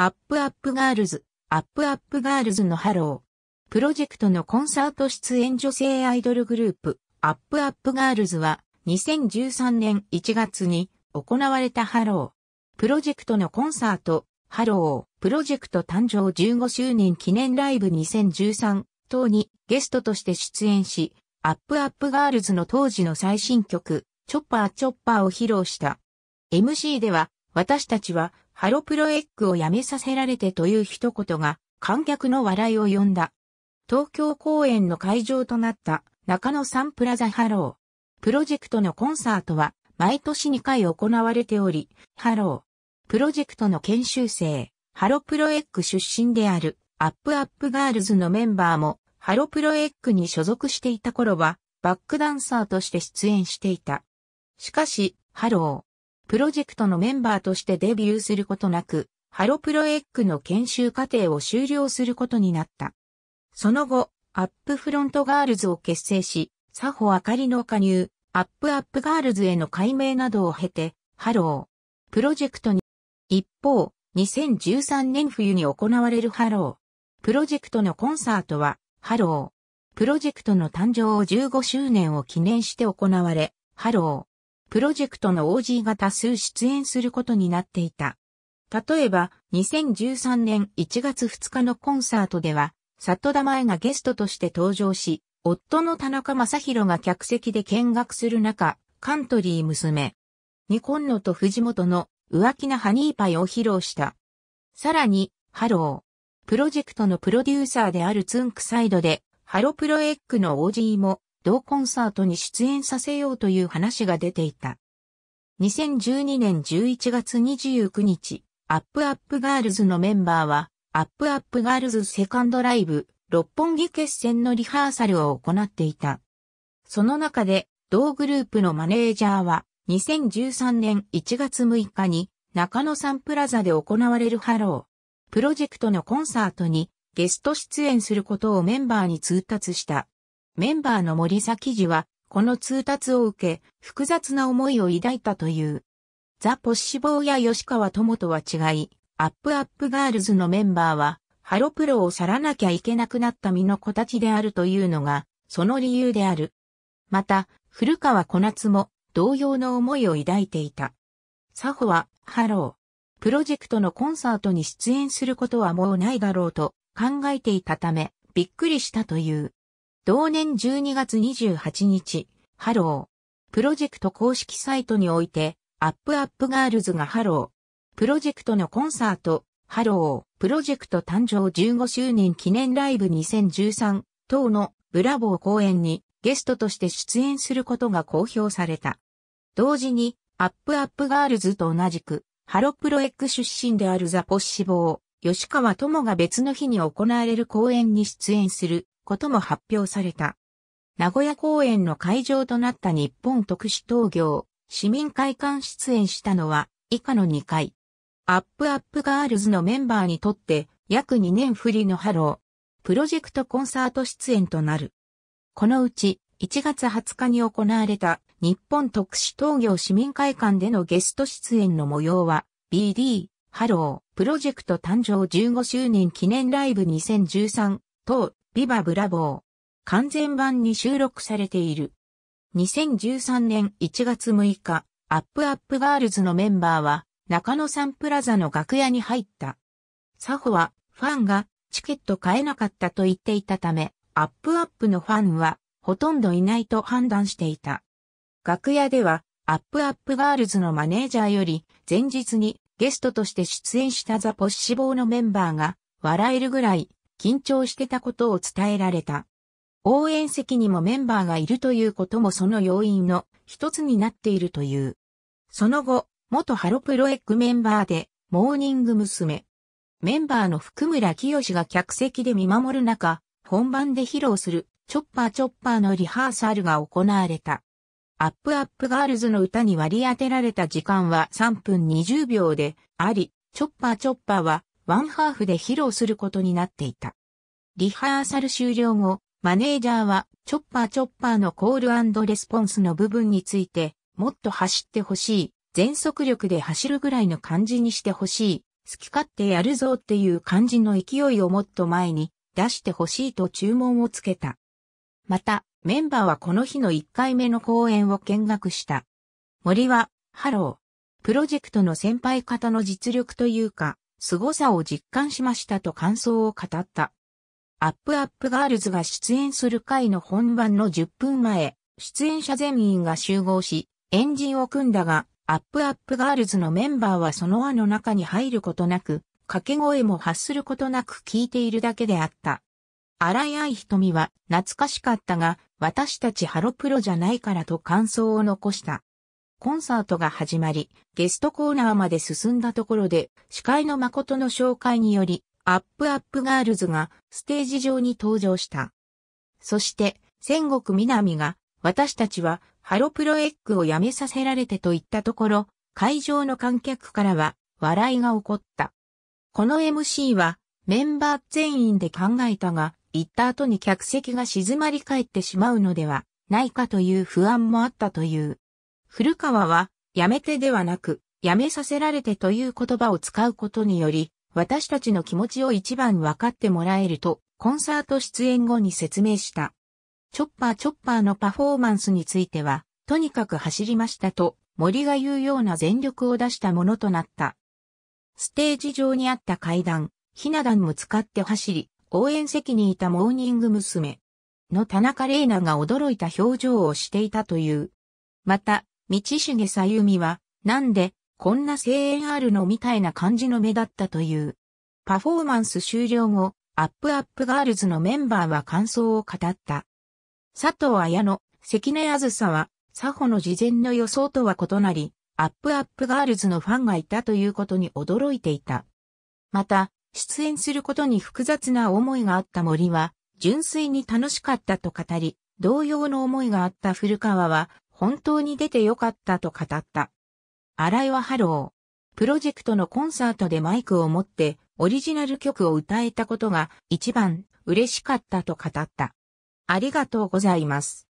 アップアップガールズ、アップアップガールズのハロー。プロジェクトのコンサート出演女性アイドルグループ、アップアップガールズは、2013年1月に行われたハロー。プロジェクトのコンサート、ハロー、プロジェクト誕生15周年記念ライブ2013等にゲストとして出演し、アップアップガールズの当時の最新曲、チョッパーチョッパーを披露した。MC では、私たちはハロプロエッグをやめさせられてという一言が観客の笑いを呼んだ。東京公演の会場となった中野サンプラザハロー。プロジェクトのコンサートは毎年2回行われており、ハロー。プロジェクトの研修生、ハロプロエッグ出身であるアップアップガールズのメンバーもハロプロエッグに所属していた頃はバックダンサーとして出演していた。しかし、ハロー。プロジェクトのメンバーとしてデビューすることなく、ハロプロエッグの研修課程を終了することになった。その後、アップフロントガールズを結成し、佐保明かりの加入、アップアップガールズへの改名などを経て、ハロー、プロジェクトに、一方、2013年冬に行われるハロー、プロジェクトのコンサートは、ハロー、プロジェクトの誕生を15周年を記念して行われ、ハロー。プロジェクトの OG が多数出演することになっていた。例えば、2013年1月2日のコンサートでは、里田前がゲストとして登場し、夫の田中正宏が客席で見学する中、カントリー娘、ニコンノと藤本の浮気なハニーパイを披露した。さらに、ハロー。プロジェクトのプロデューサーであるツンクサイドで、ハロプロエッグの OG も同コンサートに出演させようという話が出ていた。2012年11月29日、アップアップガールズのメンバーは、アップアップガールズセカンドライブ、六本木決戦のリハーサルを行っていた。その中で、同グループのマネージャーは、2013年1月6日に、中野サンプラザで行われるハロー、プロジェクトのコンサートに、ゲスト出演することをメンバーに通達した。メンバーの森崎氏は、この通達を受け、複雑な思いを抱いたという。ザ・ポッシボーや吉川友とは違い、アップアップガールズのメンバーは、ハロプロを去らなきゃいけなくなった身の子たちであるというのが、その理由である。また、古川小夏も同様の思いを抱いていた。サホは、ハロー。プロジェクトのコンサートに出演することはもうないだろうと考えていたため、びっくりしたという。同年12月28日、ハロー。プロジェクト公式サイトにおいて、アップアップガールズがハロー。プロジェクトのコンサート、ハロー。プロジェクト誕生15周年記念ライブ2013等のブラボー公演にゲストとして出演することが公表された。同時に、アップアップガールズと同じく、ハロプロエッグ出身であるザ・ポッシボー、吉川友が別の日に行われる公演に出演することも発表された。名古屋公演の会場となった日本特殊東業、市民会館出演したのは以下の2回。アップアップガールズのメンバーにとって約2年振りのハロー、プロジェクトコンサート出演となる。このうち1月20日に行われた日本特殊東業市民会館でのゲスト出演の模様は BD、ハロー、プロジェクト誕生15周年記念ライブ2013等ビバブラボー。完全版に収録されている。2013年1月6日、アップアップガールズのメンバーは、中野サンプラザの楽屋に入った。サホは、ファンが、チケット買えなかったと言っていたため、アップアップのファンは、ほとんどいないと判断していた。楽屋では、アップアップガールズのマネージャーより、前日にゲストとして出演したザ・ポッシボーのメンバーが、笑えるぐらい、緊張してたことを伝えられた。応援席にもメンバーがいるということもその要因の一つになっているという。その後、元ハロプロエッグメンバーで、モーニング娘。メンバーの福村清が客席で見守る中、本番で披露する、チョッパーチョッパーのリハーサルが行われた。アップアップガールズの歌に割り当てられた時間は3分20秒であり、チョッパーチョッパーはワンハーフで披露することになっていた。リハーサル終了後、マネージャーは、チョッパーチョッパーのコールレスポンスの部分について、もっと走ってほしい、全速力で走るぐらいの感じにしてほしい、好き勝手やるぞっていう感じの勢いをもっと前に出してほしいと注文をつけた。また、メンバーはこの日の1回目の公演を見学した。森は、ハロー。プロジェクトの先輩方の実力というか、凄さを実感しましたと感想を語った。アップアップガールズが出演する回の本番の10分前、出演者全員が集合し、ジンを組んだが、アップアップガールズのメンバーはその輪の中に入ることなく、掛け声も発することなく聞いているだけであった。荒い愛瞳は懐かしかったが、私たちハロプロじゃないからと感想を残した。コンサートが始まり、ゲストコーナーまで進んだところで、司会の誠の紹介により、アップアップガールズがステージ上に登場した。そして、戦国南が、私たちはハロプロエッグをやめさせられてと言ったところ、会場の観客からは笑いが起こった。この MC はメンバー全員で考えたが、行った後に客席が静まり返ってしまうのではないかという不安もあったという。古川は、やめてではなく、やめさせられてという言葉を使うことにより、私たちの気持ちを一番分かってもらえると、コンサート出演後に説明した。チョッパーチョッパーのパフォーマンスについては、とにかく走りましたと、森が言うような全力を出したものとなった。ステージ上にあった階段、ひな壇も使って走り、応援席にいたモーニング娘。の田中玲奈が驚いた表情をしていたという。また、道重さゆみは、なんで、こんな声援あるのみたいな感じの目だったという。パフォーマンス終了後、アップアップガールズのメンバーは感想を語った。佐藤綾乃、関根あずさは、佐保の事前の予想とは異なり、アップアップガールズのファンがいたということに驚いていた。また、出演することに複雑な思いがあった森は、純粋に楽しかったと語り、同様の思いがあった古川は、本当に出てよかったと語った。新井はハロー。プロジェクトのコンサートでマイクを持ってオリジナル曲を歌えたことが一番嬉しかったと語った。ありがとうございます。